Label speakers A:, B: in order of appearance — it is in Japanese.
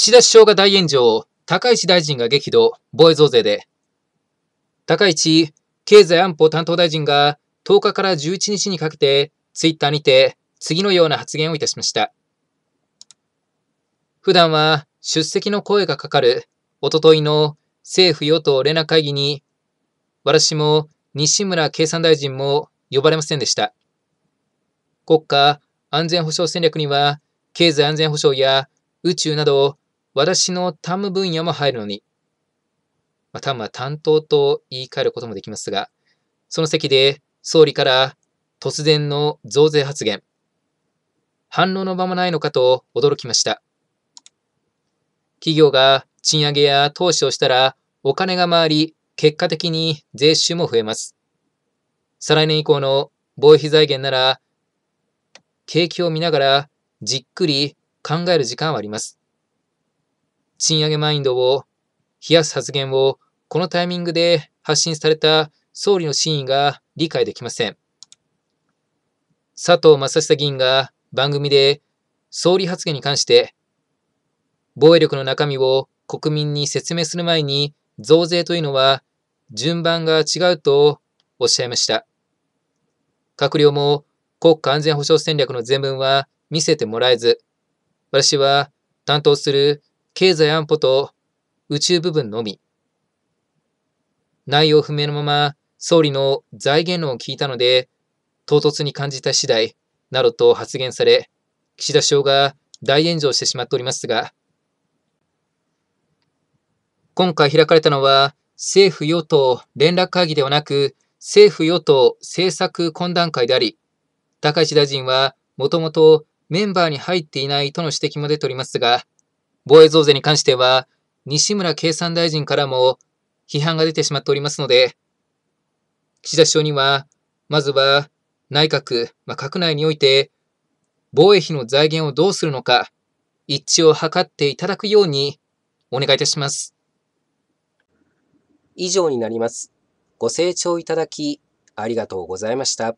A: 岸田首相が大炎上、高市大臣が激怒、防衛増税で。高市経済安保担当大臣が10日から11日にかけて、ツイッターにて次のような発言をいたしました。普段は出席の声がかかる、おとといの政府与党連絡会議に、私も西村経産大臣も呼ばれませんでした。国家安全保障戦略には、経済安全保障や宇宙など私のタム分野も入るのに、まあ、タムは担当と言い換えることもできますが、その席で総理から突然の増税発言、反論の場もないのかと驚きました。企業が賃上げや投資をしたらお金が回り、結果的に税収も増えます。再来年以降の防衛費財源なら、景気を見ながらじっくり考える時間はあります。賃上げマインドを冷やす発言をこのタイミングで発信された総理の真意が理解できません。佐藤正久議員が番組で総理発言に関して防衛力の中身を国民に説明する前に増税というのは順番が違うとおっしゃいました。閣僚も国家安全保障戦略の全文は見せてもらえず、私は担当する経済安保と宇宙部分のみ。内容不明のまま総理の財源論を聞いたので、唐突に感じた次第、などと発言され、岸田首相が大炎上してしまっておりますが、今回開かれたのは、政府与党連絡会議ではなく、政府与党政策懇談会であり、高市大臣はもともとメンバーに入っていないとの指摘も出ておりますが、防衛増税に関しては、西村経産大臣からも批判が出てしまっておりますので、岸田首相には、まずは内閣、まあ、閣内において、防衛費の財源をどうするのか、一致を図っていただくようにお願いいたします。以上になります。ご清聴いただき、ありがとうございました。